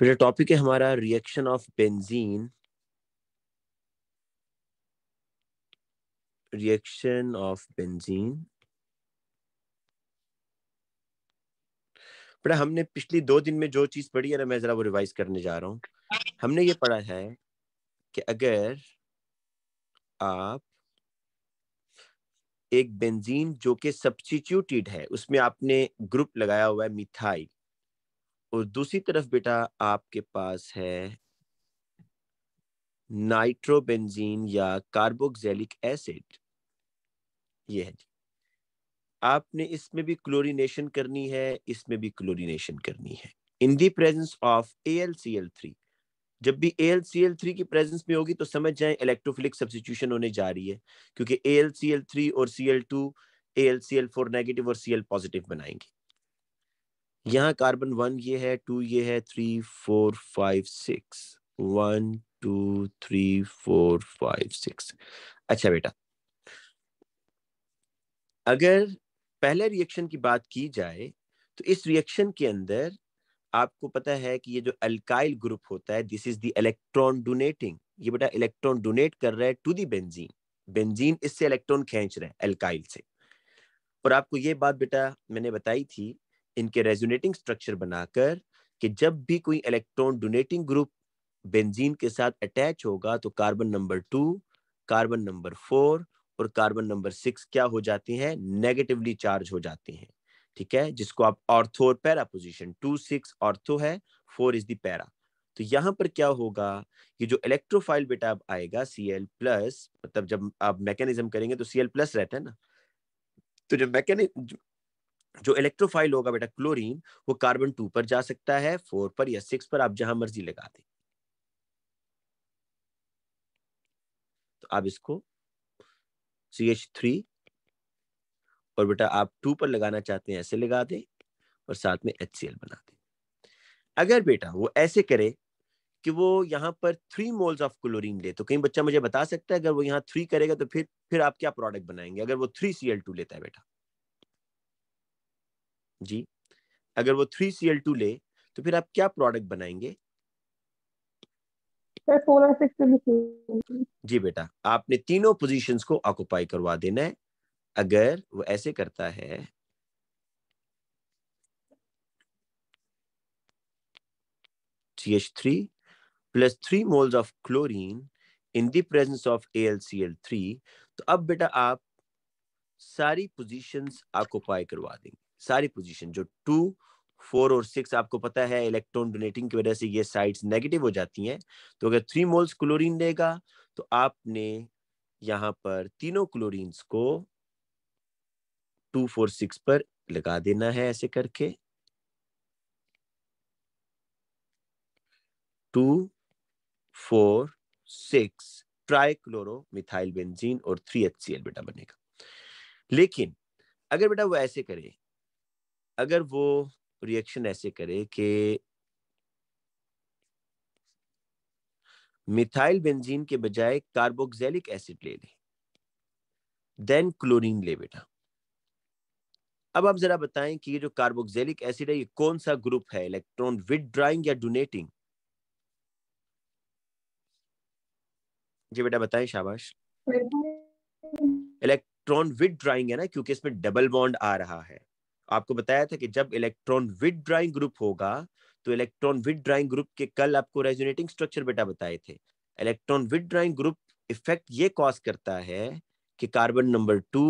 तो टॉपिक है हमारा reaction of benzene reaction of benzene बेटा हमने पिछले दो दिन में जो चीज पढ़ी है ना मैं जरा वो रिवाइज करने जा रहा हूँ हमने ये पढ़ा है कि अगर आप एक बेंजीन जो कि सब्सटीट्यूटेड है उसमें आपने ग्रुप लगाया हुआ है मिथाइल और दूसरी तरफ बेटा आपके पास है नाइट्रोबेंजीन या कार्बोक्सिलिक एसिड ये है जी आपने इसमें भी क्लोरीनेशन करनी है इसमें भी क्लोरीनेशन करनी है इन दी प्रेजेंस ऑफ ए जब भी ए थ्री की प्रेजेंस में होगी तो समझ जाए इलेक्ट्रोफिलिक सब्सिट्यूशन होने जा रही है क्योंकि ए थ्री और C L two A negative और सी पॉजिटिव बनाएंगे यहाँ कार्बन वन ये है टू ये है three four five six one two three four five six अच्छा बेटा अगर पहले रिएक्शन की बात की जाए तो इस रिएक्शन के अंदर आपको पता है कि ये जो अल्काइल ग्रुप होता है this is the electron donating ये बेटा इलेक्ट्रॉन डोनेट कर रहा है टू दी बेंजीन बेंजीन इससे इलेक्ट्रॉन खींच रहा है अल्काइल से और आपको ये बात बेटा मैंने बताई थी इनके रेजोनेटिंग स्ट्रक्चर बनाकर कि जब भी कोई इलेक्ट्रॉन डोनेटिंग ग्रुप बेंजीन के साथ अटैच होगा तो carbon number two carbon number four और कार्बन नंबर सिक्स क्या हो जाती हैं नेगेटिवली चार्ज हो जाती हैं ठीक है जिसको आप ऑर्थो और para position two six ortho है फोर इज पैरा तो यहाँ पर क्या होगा ये जो इलेक्ट्रोफाइल बेटा अब आएगा सी एल प्लस मतलब जब आप मैकेनिज्म करेंगे तो सी एल प्लस रहता है ना तो जब मैकेनिक जो इलेक्ट्रोफाइल होगा बेटा क्लोरीन वो कार्बन टू पर जा सकता है फोर पर या सिक्स पर आप जहां मर्जी लगा दें तो आप इसको सी एच थ्री और बेटा आप टू पर लगाना चाहते हैं ऐसे लगा दें और साथ में एच सी एल बना दें अगर बेटा वो ऐसे करे कि वो यहाँ पर थ्री मोल्स ऑफ क्लोरीन ले तो कहीं बच्चा मुझे बता सकता है अगर वो यहाँ थ्री करेगा तो फिर फिर आप क्या प्रोडक्ट बनाएंगे अगर वो थ्री सी एल टू लेता है बेटा जी अगर वो थ्री सी एल टू ले तो फिर आप क्या प्रोडक्ट बनाएंगे जी बेटा आपने तीनों पोजीशंस को ऑक्यूपाई करवा देना है अगर वो ऐसे करता है C H three plus three moles of chlorine in the presence of A L C L three तो अब बेटा आप सारी पोजीशंस ऑक्यूपाई करवा देंगे सारी पोजीशन जो टू फोर और सिक्स आपको पता है इलेक्ट्रॉन डोनेटिंग की वजह से ये साइड्स नेगेटिव हो जाती हैं तो अगर थ्री मोल्स क्लोरीन देगा तो आपने यहाँ पर तीनों क्लोरीन्स को टू फोर सिक्स पर लगा देना है ऐसे करके two four six trichloro methyl benzene और थ्री एच सी एल बेटा बनेगा लेकिन अगर बेटा वो ऐसे करे अगर वो रिएक्शन ऐसे करे कि मिथाइल बेंजीन के बजाय कार्बोक्सैलिक एसिड ले ले देन क्लोरीन ले बेटा अब आप जरा बताएं कि ये जो कार्बोक्सैलिक एसिड है ये कौन सा ग्रुप है इलेक्ट्रॉन विदड्राइंग या डोनेटिंग जी बेटा बताएं शाबाश इलेक्ट्रॉन विदड्राइंग है ना क्योंकि इसमें डबल बॉन्ड आ रहा है आपको बताया था कि जब इलेक्ट्रॉन विद ड्राइंग ग्रुप होगा तो इलेक्ट्रॉन विद ड्राइंग ग्रुप के कल आपको रेजोनेटिंग स्ट्रक्चर बेटा बताए थे electron withdrawing group effect ये कॉज करता है कि carbon number two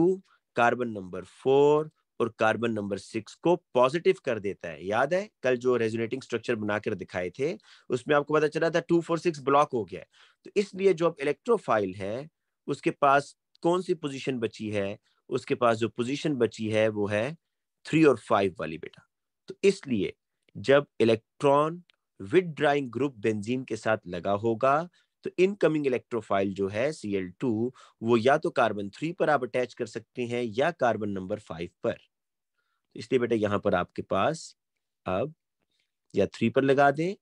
carbon number four और कार्बन नंबर सिक्स को पॉजिटिव कर देता है याद है कल जो रेजोनेटिंग स्ट्रक्चर बनाकर दिखाए थे उसमें आपको पता चला था टू फोर सिक्स ब्लॉक हो गया तो इसलिए जो अब इलेक्ट्रोफाइल है उसके पास कौन सी पोजीशन बची है उसके पास जो पोजीशन बची है वो है थ्री और फाइव वाली बेटा तो इसलिए जब electron withdrawing group benzene के साथ लगा होगा तो इनकमिंग इलेक्ट्रोफाइल जो है Cl2 वो या तो कार्बन थ्री पर आप अटैच कर सकते हैं या कार्बन नंबर फाइव पर तो इसलिए बेटा यहां पर आपके पास अब या थ्री पर लगा दें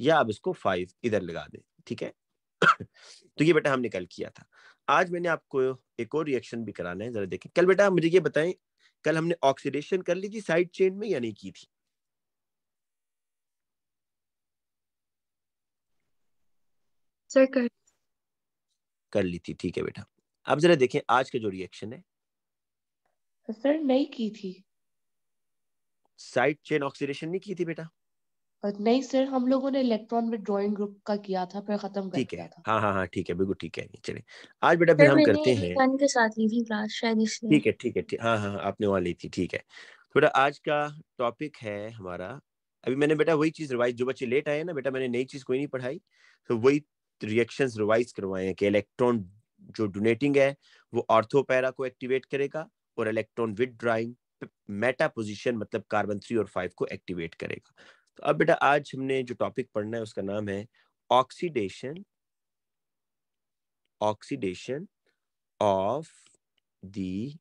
या आप इसको फाइव इधर लगा दें ठीक है तो ये बेटा हमने कल किया था आज मैंने आपको एक और रिएक्शन भी कराना है जरा देखें कल बेटा मुझे ये बताएं कल हमने ऑक्सीडेशन कर ली थी साइड चेन में या नहीं की थी सर कर कर ली थी ठीक है बेटा अब जरा देखें आज का जो रिएक्शन है सर नहीं की थी साइड चेन ऑक्सीडेशन नहीं की थी बेटा नहीं सर हम लोगों ने इलेक्ट्रॉन में ड्रॉइंग ग्रुप का किया था फिर खत्म ठीक है हाँ हाँ हाँ ठीक है बिल्कुल ठीक है चले आज बेटा फिर हम करते हैं के साथ ली थी क्लास शायद इसलिए ठीक है ठीक है हाँ हाँ आपने वहाँ ली थी ठीक है तो बेटा आज का टॉपिक है हमारा अभी मैंने बेटा वही चीज रिवाइज जो बच्चे लेट आए ना बेटा मैंने नई चीज कोई नहीं पढ़ाई तो वही रिएक्शंस रिवाइज करवाए हैं कि इलेक्ट्रॉन जो डोनेटिंग है वो ऑर्थोपैरा को एक्टिवेट करेगा और electron withdrawing meta position मतलब कार्बन थ्री और फाइव को एक्टिवेट करेगा तो अब बेटा आज हमने जो टॉपिक पढ़ना है उसका नाम है oxidation oxidation of the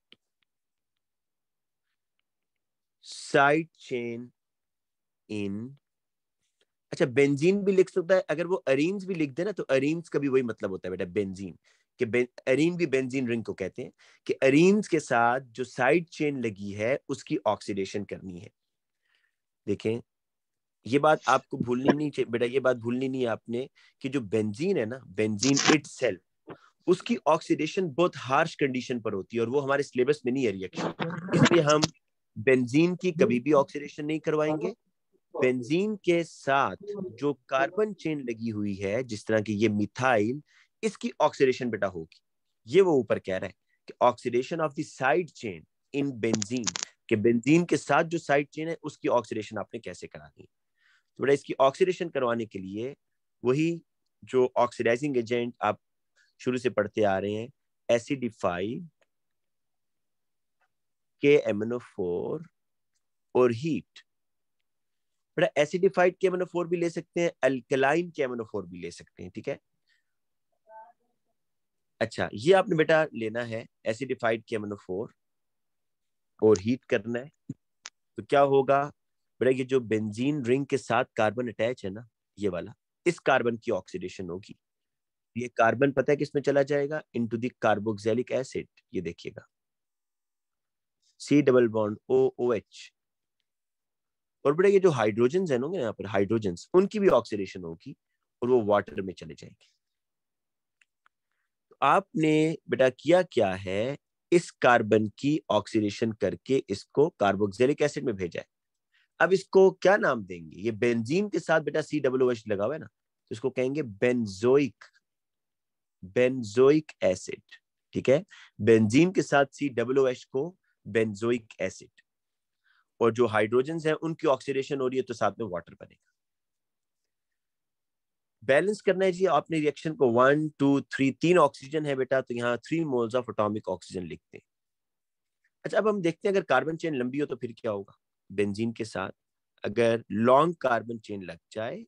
side chain in अच्छा बेंजीन भी लिख सकता है अगर वो अरीन्स भी लिख दे ना तो अरीन्स का भी वही मतलब होता है बेटा बेंजीन कि बे, अरीन भी बेंजीन रिंग को कहते हैं कि अरीन्स के साथ जो साइड चेन लगी है उसकी ऑक्सीडेशन करनी है देखें ये बात आपको भूलनी नहीं चाहिए बेटा ये बात भूलनी नहीं है आपने कि जो बेंजीन है ना बेंजीन इट उसकी ऑक्सीडेशन बहुत हार्श कंडीशन पर होती है और वो हमारे सिलेबस में नहीं है रिएक्शन इसलिए हम बेंजीन की कभी भी ऑक्सीडेशन नहीं करवाएंगे बेंजीन के साथ जो कार्बन चेन लगी हुई है जिस तरह की ये मिथाइल इसकी ऑक्सीडेशन बेटा होगी ये वो ऊपर कह रहा है कि oxidation of the side chain in benzene के बेंजीन के साथ जो साइड चेन है उसकी ऑक्सीडेशन आपने कैसे करानी है तो बेटा इसकी ऑक्सीडेशन करवाने के लिए वही जो ऑक्सीडाइजिंग एजेंट आप शुरू से पढ़ते आ रहे हैं एसिडिफाई के एमनोफोर और हीट बेटा एसिडिफाइड के एमनोफोर भी ले सकते हैं अल्कलाइन के एमनोफोर भी ले सकते हैं ठीक है अच्छा ये आपने बेटा लेना है एसिडिफाइड के एमनोफोर और हीट करना है तो क्या होगा बेटा ये जो बेंजीन रिंग के साथ कार्बन अटैच है ना ये वाला इस कार्बन की ऑक्सीडेशन होगी ये कार्बन पता है किसमें चला जाएगा इनटू टू कार्बोक्सिलिक एसिड ये देखिएगा C double bond O O H और बेटा ये जो हाइड्रोजन है ना यहाँ पर हाइड्रोजन उनकी भी ऑक्सीडेशन होगी और वो वाटर में चले जाएंगे तो आपने बेटा किया क्या है इस कार्बन की ऑक्सीडेशन करके इसको कार्बोक्सिलिक एसिड में भेजा है अब इसको क्या नाम देंगे ये बेंजीन के साथ बेटा सी डब्ल्यू एच लगा हुआ है ना तो इसको कहेंगे बेंजोइक बेंजोइक एसिड ठीक है बेंजीन के साथ सी डब्ल्यू एच को बेंजोइक एसिड और जो हाइड्रोजन है उनकी ऑक्सीडेशन हो रही है तो साथ में वाटर बनेगा बैलेंस करना है जी आपने रिएक्शन को वन टू थ्री तीन ऑक्सीजन है बेटा तो यहाँ three moles of atomic oxygen लिखते हैं अच्छा अब हम देखते हैं अगर कार्बन चेन लंबी हो तो फिर क्या होगा बेंजीन के साथ अगर लॉन्ग कार्बन चेन लग जाए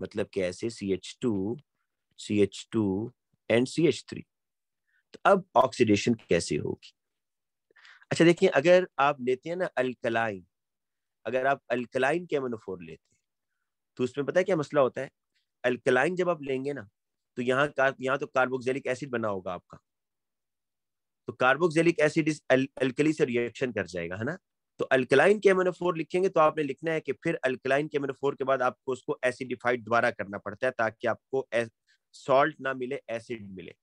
मतलब कैसे C H two C H two and C H three तो अब ऑक्सीडेशन कैसे होगी अच्छा देखिए अगर आप लेते हैं ना अल्कलाइन अगर आप अल्कलाइन के मनोफोर लेते हैं तो उसमें पता है क्या मसला होता है अल्कलाइन जब आप लेंगे ना तो यहाँ का यहाँ तो कार्बोक्सिलिक एसिड बना होगा आपका तो कार्बोक्सिलिक एसिड इस अल्कली से रिएक्शन कर जाएगा है ना तो अल्कलाइन केमेनोफोर लिखेंगे तो आपने लिखना है कि फिर अल्कलाइन केमेनोफोर के बाद आपको उसको एसिडिफाइड द्वारा करना पड़ता है ताकि आपको सॉल्ट ना मिले एसिड मिले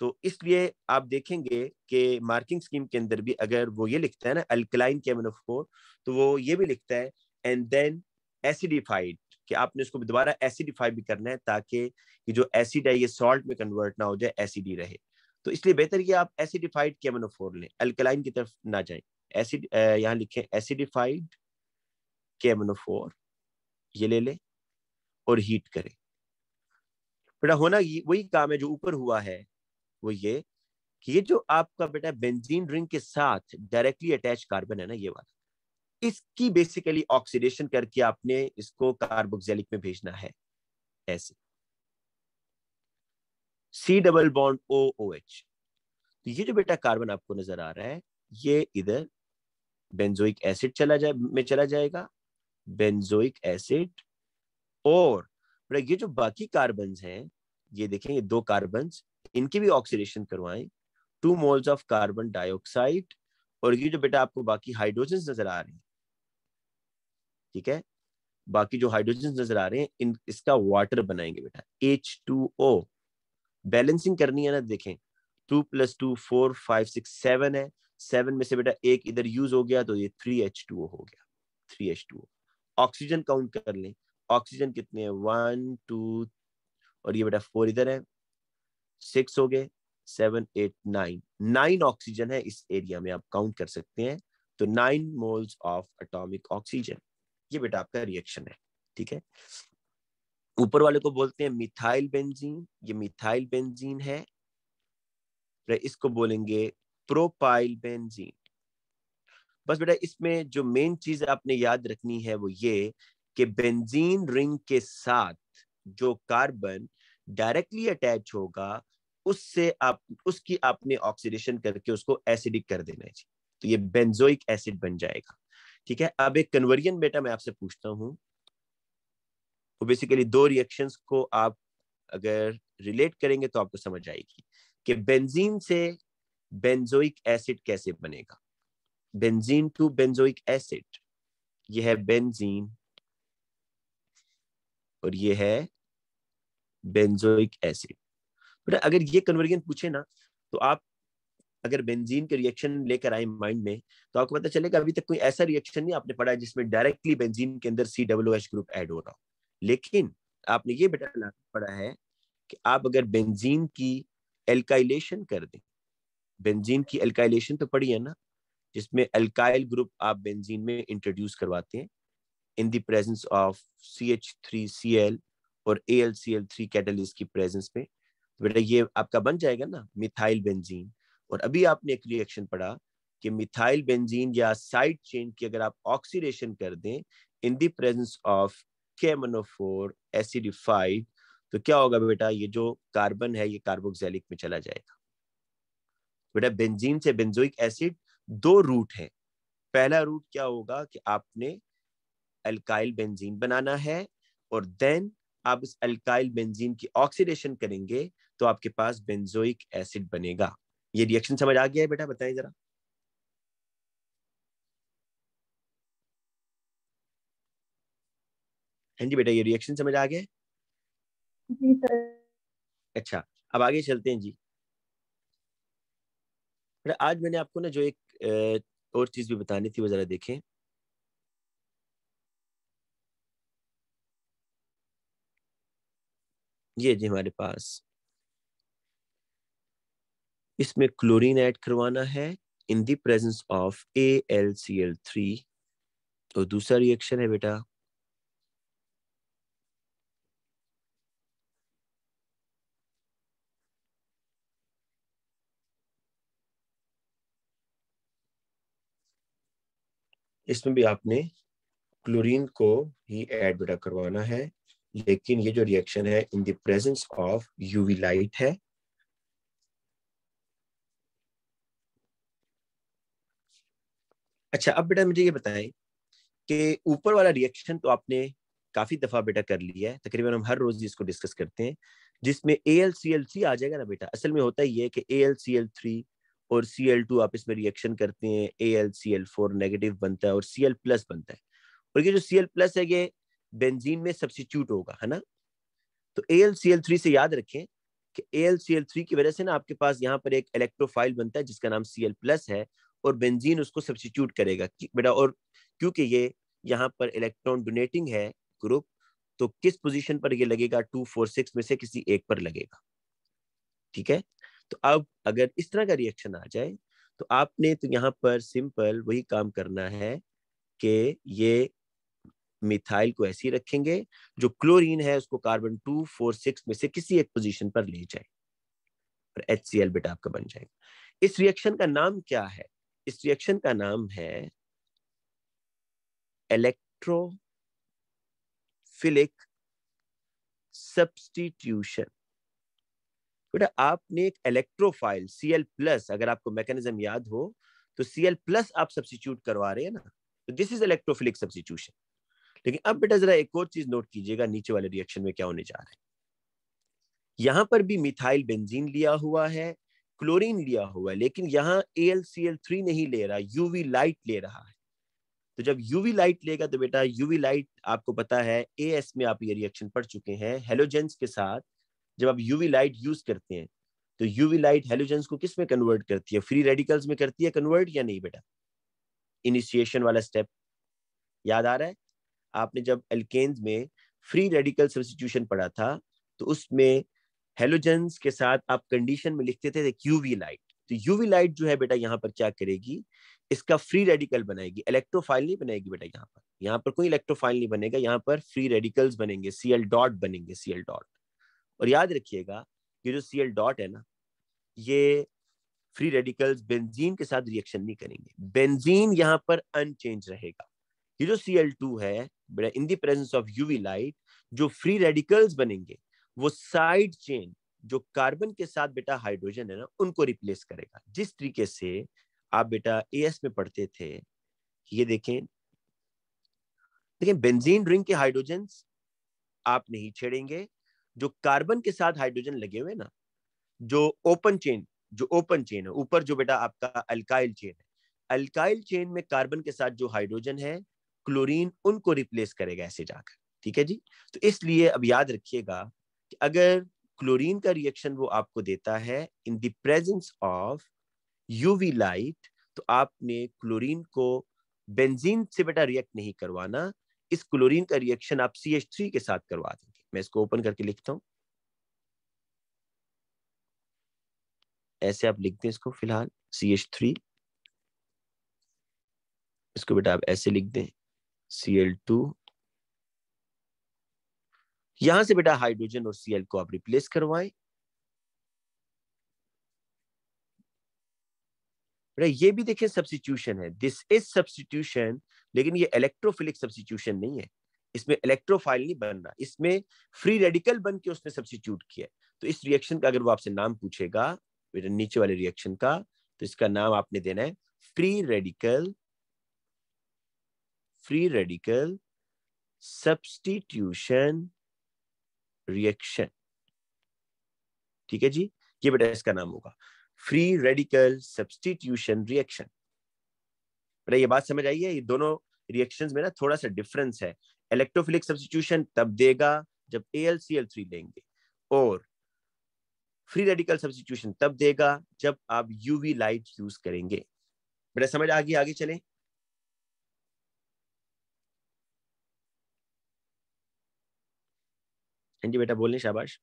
तो इसलिए आप देखेंगे कि मार्किंग स्कीम के अंदर भी अगर वो ये लिखता है ना अल्कलाइन केमेनोफोर तो वो ये भी लिखता है एंड देन एसिडिफाइड कि आपने उसको दोबारा एसिडिफाई भी करना है ताकि ये जो एसिड है ये सॉल्ट में कन्वर्ट ना हो जाए एसिडी रहे तो इसलिए बेहतर कि आप एसिडिफाइड केमेनोफोर लें अल्कलाइन की तरफ ना जाएं एसिड यहाँ लिखे एसिडिफाइड केमनोफोर ये ले ले और हीट करें बेटा होना वही काम है जो ऊपर हुआ है वो ये कि ये जो आपका बेटा बेंजीन रिंग के साथ डायरेक्टली अटैच कार्बन है ना ये वाला इसकी बेसिकली ऑक्सीडेशन करके आपने इसको कार्बोक्सिलिक में भेजना है ऐसे C double bond O O H तो ये जो बेटा कार्बन आपको नजर आ रहा है ये इधर बेंजोइक एसिड चला जाए में चला जाएगा बेंजोइक एसिड और ये जो बाकी कार्बन हैं ये देखें ये दो कार्बन इनकी भी ऑक्सीडेशन करवाएं two moles of carbon dioxide और ये जो बेटा आपको बाकी हाइड्रोजन नजर आ रहे हैं ठीक है बाकी जो हाइड्रोजन नजर आ रहे हैं इन इसका वाटर बनाएंगे बेटा एच टू ओ बैलेंसिंग करनी है ना देखें two plus two four five six seven है सेवन में से बेटा एक इधर यूज हो गया तो ये थ्री एच टू हो गया three H two oxygen count कर लें ऑक्सीजन कितने हैं वन टू और ये बेटा फोर इधर है सिक्स हो गए seven eight nine nine oxygen है इस एरिया में आप काउंट कर सकते हैं तो nine moles of atomic oxygen ये बेटा आपका रिएक्शन है ठीक है ऊपर वाले को बोलते हैं मिथाइल बेंजीन ये मिथाइल बेंजीन है इसको बोलेंगे प्रोपाइल बेंजीन बस बेटा इसमें जो मेन चीज आपने याद रखनी है वो ये कि बेंजीन रिंग के साथ जो कार्बन डायरेक्टली अटैच होगा उससे आप उसकी आपने ऑक्सीडेशन करके उसको एसिडिक कर देना है जी तो ये बेंजोइक एसिड बन जाएगा ठीक है अब एक कन्वर्जन बेटा मैं आपसे पूछता हूँ तो बेसिकली दो रिएक्शंस को आप अगर रिलेट करेंगे तो आपको समझ आएगी कि बेंजीन से बेंजोइक एसिड कैसे बनेगा बेंजीन टू बेंजोइक एसिड ये है बेंजीन और ये है बेंजोइक एसिड बेटा अगर ये कन्वर्जन पूछे ना तो आप अगर बेंजीन के रिएक्शन लेकर आए माइंड में तो आपको पता चलेगा अभी तक कोई ऐसा रिएक्शन नहीं आपने पढ़ा जिसमें डायरेक्टली बेंजीन के अंदर C W H group add हो रहा हो लेकिन आपने ये बेटा पढ़ा है कि आप अगर बेंजीन की एल्काइलेशन कर दें बेंजीन की अल्काइलेशन तो पड़ी है ना जिसमें अल्काइल ग्रुप आप बेंजीन में इंट्रोड्यूस करवाते हैं in the presence of C H three C L और A L C L three catalyst की प्रेजेंस में तो बेटा ये आपका बन जाएगा ना मिथाइल बेंजीन और अभी आपने एक रिएक्शन पढ़ा कि मिथाइल बेंजीन या साइड चेन की अगर आप ऑक्सीडेशन कर दें इन द प्रेजेंस ऑफ के केमनोफोर एसिडिफाइड तो क्या होगा बेटा ये जो कार्बन है ये कार्बोक्सिलिक में चला जाएगा बेटा बेंजीन से बेंजोइक एसिड दो रूट है पहला रूट क्या होगा कि आपने अल्काइल बेंजीन बनाना है और देन आप इस अल्काइल बेंजीन की ऑक्सीडेशन करेंगे तो आपके पास बेंजोइक एसिड बनेगा ये रिएक्शन समझ आ गया है बेटा बताइए जरा हाँ जी बेटा ये रिएक्शन समझ आ गया जी सर अच्छा अब आगे चलते हैं जी मतलब आज मैंने आपको ना जो एक और चीज भी बतानी थी वो जरा देखें ये जी हमारे पास इसमें क्लोरीन ऐड करवाना है in the presence of A L C L three और दूसरा रिएक्शन है बेटा इसमें भी आपने क्लोरीन को ही ऐड बेटा करवाना है लेकिन ये जो रिएक्शन है in the presence of UV light है अच्छा अब बेटा मुझे ये बताएं कि ऊपर वाला रिएक्शन तो आपने काफी दफा बेटा कर लिया है तकरीबन हम हर रोज इसको डिस्कस करते हैं जिसमें A L C L three आ जाएगा ना बेटा असल में होता ही है कि A L C L three और सी एल टू आप इसमें रिएक्शन करते हैं A L C L four negative बनता है और सी एल प्लस बनता है और ये जो सी एल प्लस है ये बेंजीन में सब्सिट्यूट होगा है ना तो A L C L three से याद रखें कि A L C L three की वजह से ना आपके पास यहाँ पर एक इलेक्ट्रोफाइल बनता है जिसका नाम सी एल प्लस है और बेंजीन उसको सब्सिट्यूट करेगा बेटा और क्योंकि ये यहाँ पर इलेक्ट्रॉन डोनेटिंग है ग्रुप तो किस पोजीशन पर ये लगेगा टू फोर सिक्स में से किसी एक पर लगेगा ठीक है तो अब अगर इस तरह का रिएक्शन आ जाए तो आपने तो यहाँ पर सिंपल वही काम करना है कि ये मिथाइल को ऐसे ही रखेंगे जो क्लोरीन है उसको कार्बन टू फोर सिक्स में से किसी एक पोजीशन पर ले जाए और एच सी एल बेटा आपका बन जाएगा इस रिएक्शन का नाम क्या है इस रिएक्शन का नाम है इलेक्ट्रोफिलिक सब्स्टिट्यूशन बेटा आपने एक इलेक्ट्रोफाइल सी एल प्लस अगर आपको मैकेनिज्म याद हो तो सी एल प्लस आप सब्सिट्यूट करवा रहे हैं ना तो दिस इज इलेक्ट्रोफिलिक सब्सिट्यूशन लेकिन अब बेटा जरा एक और चीज नोट कीजिएगा नीचे वाले रिएक्शन में क्या होने जा रहा है यहाँ पर भी मिथाइल बेंजीन लिया हुआ है क्लोरीन लिया हुआ है लेकिन यहाँ A L L C three नहीं ले रहा यूवी लाइट ले रहा है तो जब यूवी लाइट लेगा तो बेटा यूवी लाइट आपको पता है ए एस में आप ये रिएक्शन पढ़ चुके हैं हेलोजेंस के साथ जब आप यूवी लाइट यूज करते हैं तो यूवी लाइट हेलोजेंस को किस में कन्वर्ट करती है फ्री रेडिकल्स में करती है कन्वर्ट या नहीं बेटा इनिशिएशन वाला स्टेप याद आ रहा है आपने जब एल्केन्स में फ्री रेडिकल सब्सिट्यूशन पढ़ा था तो उसमें हेलोजेंस के साथ आप कंडीशन में लिखते थे यूवी लाइट तो यूवी लाइट जो है बेटा यहाँ पर क्या करेगी इसका फ्री रेडिकल बनाएगी इलेक्ट्रोफाइल नहीं बनाएगी बेटा यहाँ पर यहाँ पर कोई इलेक्ट्रोफाइल नहीं बनेगा यहाँ पर फ्री रेडिकल्स बनेंगे सीएल डॉट बनेंगे सीएल डॉट और याद रखिएगा ये जो सी एल डॉट है ना ये फ्री रेडिकल्स बेंजीन के साथ रिएक्शन नहीं करेंगे बेंजीन यहाँ पर अनचेंज रहेगा ये जो सी एल टू है in the presence of UV light जो फ्री रेडिकल्स बनेंगे वो साइड चेन जो कार्बन के साथ बेटा हाइड्रोजन है ना उनको रिप्लेस करेगा जिस तरीके से आप बेटा एएस में पढ़ते थे ये देखें देखें बेंजीन रिंग के हाइड्रोजन आप नहीं छेड़ेंगे जो कार्बन के साथ हाइड्रोजन लगे हुए ना जो ओपन चेन जो ओपन चेन है ऊपर जो बेटा आपका अल्काइल चेन है अल्काइल चेन में कार्बन के साथ जो हाइड्रोजन है क्लोरीन उनको रिप्लेस करेगा ऐसे जाकर ठीक है जी तो इसलिए अब याद रखिएगा कि अगर क्लोरीन का रिएक्शन वो आपको देता है in the presence of UV light तो आपने क्लोरीन को बेंजीन से बेटा रिएक्ट नहीं करवाना इस क्लोरीन का रिएक्शन आप सी के साथ करवा दें मैं इसको ओपन करके लिखता हूं ऐसे आप लिखते हैं इसको फिलहाल सी एच थ्री इसको बेटा आप ऐसे लिख दें सी एल टू यहां से बेटा हाइड्रोजन और सीएल को आप रिप्लेस करवाएं बेटा ये भी देखें सब्सटीट्यूशन है दिस इज सब्सटीट्यूशन लेकिन ये इलेक्ट्रोफिलिक सब्सिट्यूशन नहीं है इसमें इलेक्ट्रोफाइल नहीं बनना इसमें फ्री रेडिकल बन के उसने सब्सिट्यूट किया तो इस रिएक्शन का अगर वो आपसे नाम पूछेगा नीचे वाले रिएक्शन का तो इसका नाम आपने देना है free radical free radical substitution reaction ठीक है जी ये बेटा इसका नाम होगा फ्री रेडिकल सब्सटीट्यूशन रिएक्शन बेटा ये बात समझ आई है ये दोनों रिएक्शंस में ना थोड़ा सा डिफरेंस है इलेक्ट्रोफिलिक सब्सिट्यूशन तब देगा जब AlCl3 लेंगे और फ्री रेडिकल सब्सिट्यूशन तब देगा जब आप यूवी लाइट यूज करेंगे बेटा समझ आ गई आगे चले हाँ जी बेटा बोलने शाबाश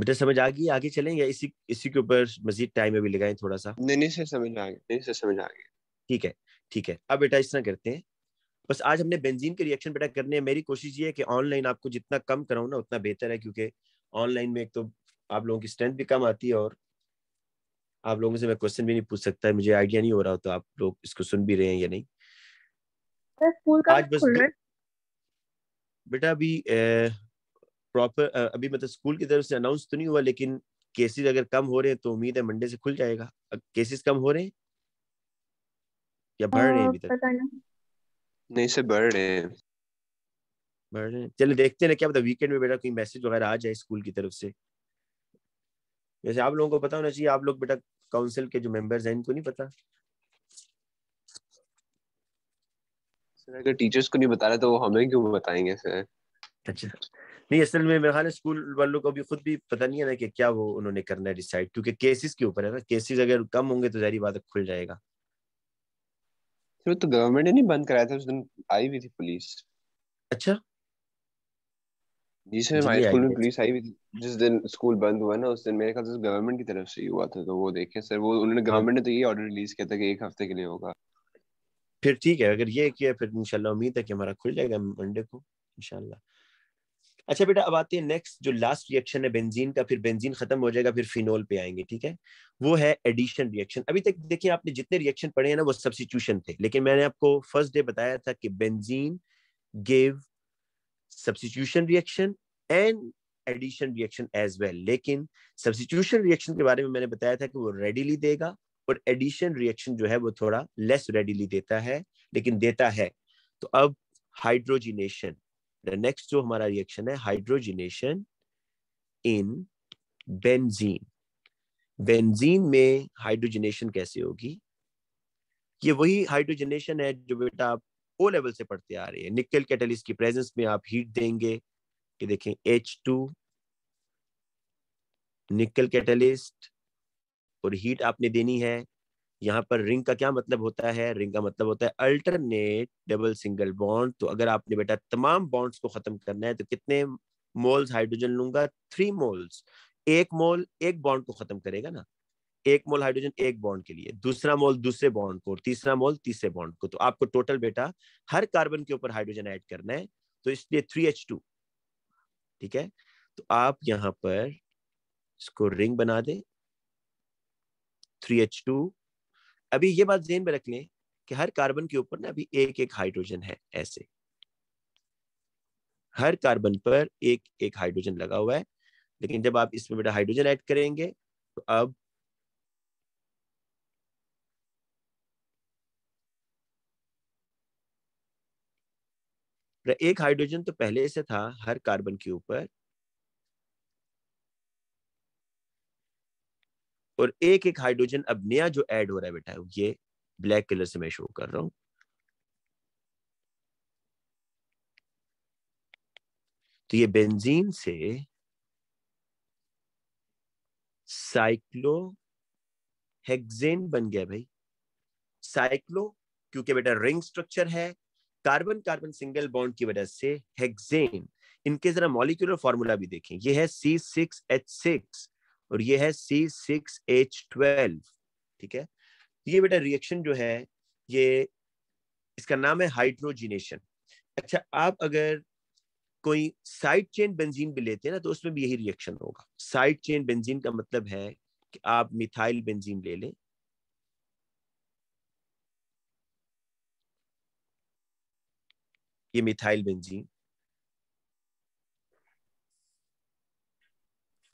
बेटा समझ आ गई आगे चलें या इसी इसी के ऊपर मजीद टाइम अभी लगाएं थोड़ा सा नहीं नहीं सर समझ आ गया नहीं सर समझ आ गया ठीक है ठीक है अब बेटा इस तरह करते हैं बस आज हमने बेंजीन के रिएक्शन बेटा करने हैं मेरी कोशिश ये है कि ऑनलाइन आपको जितना कम कराऊँ ना उतना बेहतर है क्योंकि ऑनलाइन में एक तो आप लोगों की स्ट्रेंथ भी कम आती है और आप लोगों से मैं क्वेश्चन भी नहीं पूछ सकता मुझे आइडिया नहीं हो रहा तो आप लोग इसको सुन भी रहे हैं या नहीं आज बस बेटा अभी प्रॉपर uh, अभी मतलब स्कूल की तरफ से अनाउंस तो नहीं हुआ लेकिन केसेस अगर कम हो रहे हैं तो उम्मीद है मंडे से खुल जाएगा केसेस कम हो रहे हैं या बढ़ रहे हैं हाँ, अभी तक नहीं से बढ़ रहे हैं बढ़ रहे हैं चलो देखते हैं क्या पता वीकेंड में बेटा कोई मैसेज वगैरह आ जाए स्कूल की तरफ से वैसे आप लोगों को पता होना चाहिए आप लोग बेटा काउंसिल के जो मेंबर्स हैं इनको नहीं पता सर अगर टीचर्स को नहीं बता रहे तो वो हमें क्यों बताएंगे सर अच्छा नहीं असल में मेरे ख्याल स्कूल वालों को भी खुद भी पता नहीं है ना कि क्या वो उन्होंने करना है डिसाइड क्योंकि केसेस के ऊपर है ना केसेस अगर कम होंगे तो जारी बात खुल जाएगा तो गवर्नमेंट ने नहीं बंद कराया था उस दिन आई हुई थी पुलिस अच्छा जी सर हमारे स्कूल में पुलिस आई हुई थी जिस दिन स्कूल बंद हुआ ना उस दिन मेरे ख्याल से गवर्नमेंट की तरफ से ही हुआ था तो वो देखे सर वो उन्होंने गवर्नमेंट हाँ। ने तो ये ऑर्डर रिलीज किया था कि एक हफ्ते के लिए होगा फिर ठीक है अगर ये किया फिर इंशाल्लाह उम्मीद है कि हमारा खुल जाएगा मंडे को इंशाल्लाह अच्छा बेटा अब आते हैं नेक्स्ट जो लास्ट रिएक्शन है बेंजीन का फिर बेंजीन खत्म हो जाएगा फिर फिनोल पे आएंगे ठीक है वो है एडिशन रिएक्शन अभी तक देखिए आपने जितने रिएक्शन पढ़े हैं ना वो सब्सिट्यूशन थे लेकिन मैंने आपको फर्स्ट डे बताया था कि benzene give substitution reaction and addition reaction as well लेकिन सब्सिट्यूशन रिएक्शन के बारे में मैंने बताया था कि वो रेडिली देगा और एडिशन रिएक्शन जो है वो थोड़ा लेस रेडिली देता है लेकिन देता है तो अब हाइड्रोजिनेशन नेक्स्ट जो हमारा रिएक्शन है हाइड्रोजिनेशन इन बेंजीन बेंजीन में हाइड्रोजनेशन कैसे होगी ये वही हाइड्रोजनेशन है जो बेटा आप ओ लेवल से पढ़ते आ रहे हैं निकल कैटलिस्ट की प्रेजेंस में आप हीट देंगे कि देखें एच टू निकल कैटलिस्ट और हीट आपने देनी है यहाँ पर रिंग का क्या मतलब होता है रिंग का मतलब होता है अल्टरनेट डबल सिंगल बॉन्ड तो अगर आपने बेटा तमाम बॉन्ड्स को खत्म करना है तो कितने मोल्स हाइड्रोजन लूंगा थ्री मोल्स एक मोल एक बॉन्ड को खत्म करेगा ना एक मोल हाइड्रोजन एक बॉन्ड के लिए दूसरा मोल दूसरे बॉन्ड को तीसरा मोल तीसरे बॉन्ड को तो आपको टोटल बेटा हर कार्बन के ऊपर हाइड्रोजन ऐड करना है तो इसलिए थ्री एच टू ठीक है तो आप यहां पर इसको रिंग बना दे थ्री एच टू अभी ये बात जेन में रख लें कि हर कार्बन के ऊपर ना अभी एक एक हाइड्रोजन है ऐसे हर कार्बन पर एक एक हाइड्रोजन लगा हुआ है लेकिन जब आप इसमें बेटा हाइड्रोजन ऐड करेंगे तो अब एक हाइड्रोजन तो पहले से था हर कार्बन के ऊपर और एक एक हाइड्रोजन अब नया जो ऐड हो रहा है बेटा ये ब्लैक कलर से मैं शो कर रहा हूं तो ये बेंजीन से साइक्लो हेक्सेन बन गया भाई साइक्लो क्योंकि बेटा रिंग स्ट्रक्चर है कार्बन कार्बन सिंगल बॉन्ड की वजह से हेक्सेन इनके जरा मॉलिक्यूलर फॉर्मूला भी देखें ये है सी सिक्स एच सिक्स और ये है सी सिक्स एच ट्वेल्व ठीक है ये बेटा रिएक्शन जो है ये इसका नाम है हाइड्रोजिनेशन अच्छा आप अगर कोई साइड चेन बेंजीन भी लेते हैं ना तो उसमें भी यही रिएक्शन होगा साइड चेन बेंजीन का मतलब है कि आप मिथाइल बेंजीन ले लें ये मिथाइल बेंजीन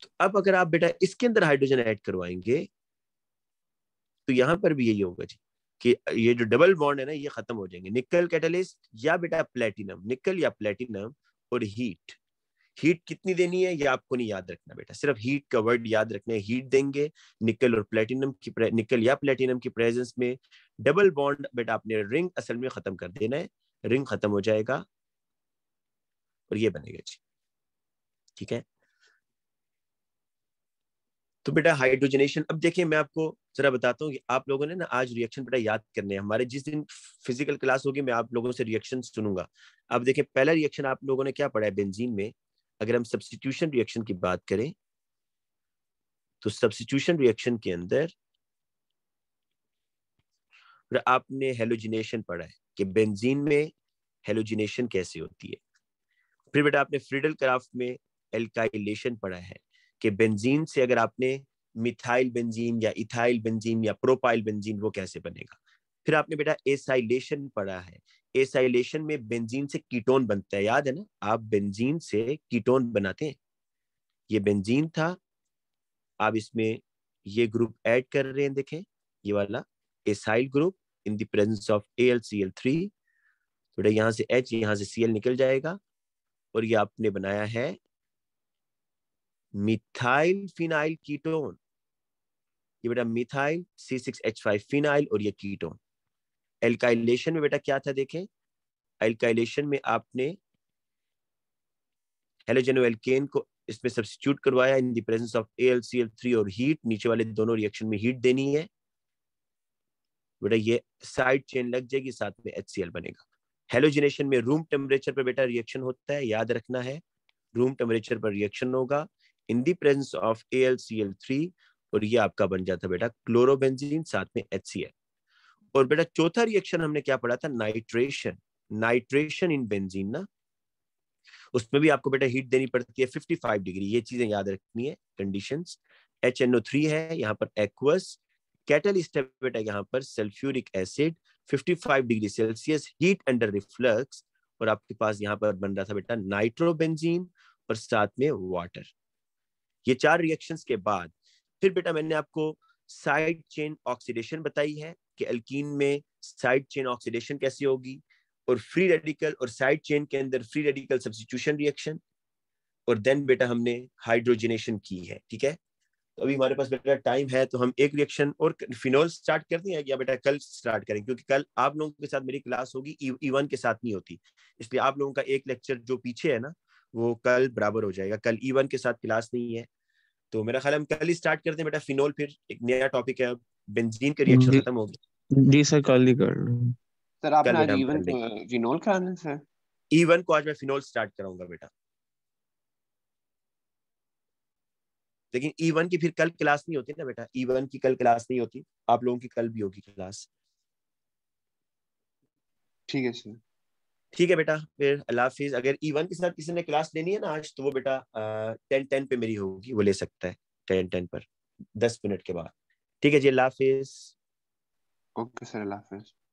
तो अब अगर आप बेटा इसके अंदर हाइड्रोजन ऐड करवाएंगे तो यहां पर भी यही होगा जी कि ये जो डबल बॉन्ड है ना ये खत्म हो जाएंगे निकल कैटलिस्ट या बेटा प्लेटिनम निकल या प्लेटिनम और हीट हीट कितनी देनी है ये आपको नहीं याद रखना बेटा सिर्फ हीट का वर्ड याद रखना है हीट देंगे निकल और प्लेटिनम की निकल या प्लेटिनम की प्रेजेंस में डबल बॉन्ड बेटा आपने रिंग असल में खत्म कर देना है रिंग खत्म हो जाएगा और ये बनेगा जी ठीक है तो बेटा हाइड्रोजनेशन अब देखिए मैं आपको जरा बताता हूँ कि आप लोगों ने ना आज रिएक्शन बेटा याद करने हमारे जिस दिन फिजिकल क्लास होगी मैं आप लोगों से रिएक्शन सुनूंगा अब देखिए पहला रिएक्शन आप लोगों ने क्या पढ़ा है बेंजीन में अगर हम सब्सटीट्यूशन रिएक्शन की बात करें तो सब्सटीट्यूशन रिएक्शन के अंदर आपने हेलोजिनेशन पढ़ा है कि बेंजीन में हेलोजिनेशन कैसे होती है फिर बेटा आपने फ्रीडल क्राफ्ट में एल्काइलेशन पढ़ा है कि बेंजीन से अगर आपने मिथाइल बेंजीन या इथाइल बेंजीन या प्रोपाइल बेंजीन वो कैसे बनेगा फिर आपने बेटा एसाइलेशन पढ़ा है एसाइलेशन में बेंजीन से कीटोन बनता है याद है ना आप बेंजीन से कीटोन बनाते हैं ये बेंजीन था आप इसमें ये ग्रुप ऐड कर रहे हैं देखें ये वाला acyl group in the presence of A L C L three बेटा यहाँ से एच यहाँ से सी एल निकल जाएगा और ये आपने बनाया है मिथाइल फिनाइल कीटोन ये बेटा methyl C six H five phenyl और ये कीटोन एल्काइलेशन में बेटा क्या था देखें एल्काइलेशन में आपने हेलोजेनो एल्केन को इसमें सब्सिट्यूट करवाया इन द प्रेजेंस ऑफ AlCl3 और हीट नीचे वाले दोनों रिएक्शन में हीट देनी है बेटा ये साइड चेन लग जाएगी साथ में HCl बनेगा हेलोजिनेशन में रूम टेम्परेचर पर बेटा रिएक्शन होता है याद रखना है रूम टेम्परेचर पर रिएक्शन होगा in the presence of A L L C three और ये आपका बन जाता बेटा क्लोरोबेंजीन साथ में एच सी एल और बेटा चौथा रिएक्शन हमने क्या पढ़ा था नाइट्रेशन नाइट्रेशन इन बेंजीन ना उसमें भी आपको बेटा हीट देनी पड़ती है 55 डिग्री ये चीजें याद रखनी है कंडीशंस HNO3 है यहाँ पर एक्वस कैटलिस्ट है बेटा यहाँ पर sulphuric acid 55 degree Celsius heat under reflux और आपके पास यहाँ पर बन रहा था बेटा नाइट्रोबेंजीन और साथ में वाटर ये चार रिएक्शंस के बाद फिर बेटा मैंने आपको साइड चेन ऑक्सीडेशन बताई है कि अल्कीन में साइड चेन ऑक्सीडेशन कैसे होगी और फ्री रेडिकल और साइड चेन के अंदर फ्री रेडिकल सब्सिट्यूशन रिएक्शन और देन बेटा हमने हाइड्रोजनेशन की है ठीक है तो अभी हमारे पास बेटा टाइम है तो हम एक रिएक्शन और फिनोल स्टार्ट कर दें या बेटा कल स्टार्ट करें क्योंकि कल आप लोगों के साथ मेरी क्लास होगी ई e, वन e के साथ नहीं होती इसलिए आप लोगों का एक लेक्चर जो पीछे है ना वो कल बराबर हो जाएगा कल ईवन e के साथ क्लास नहीं है तो मेरा ख्याल हम कल ही स्टार्ट करते हैं बेटा फिनोल फिर एक नया टॉपिक है बेंजीन के रिएक्शन खत्म हो गया जी सर कल ही कर सर आप ना ईवन फिनोल कराना है ईवन को आज मैं फिनोल स्टार्ट कराऊंगा बेटा लेकिन ईवन e की फिर कल क्लास नहीं होती ना बेटा ईवन e की कल क्लास नहीं होती आप लोगों की कल भी होगी क्लास ठीक है सर ठीक है बेटा फिर अल्लाह हाफिज अगर ई e वन के साथ किसी ने क्लास लेनी है ना आज तो वो बेटा टेन टेन पे मेरी होगी वो ले सकता है टेन टेन पर दस मिनट के बाद ठीक है जी अल्लाह हाफिज ओके सर अल्लाह हाफिज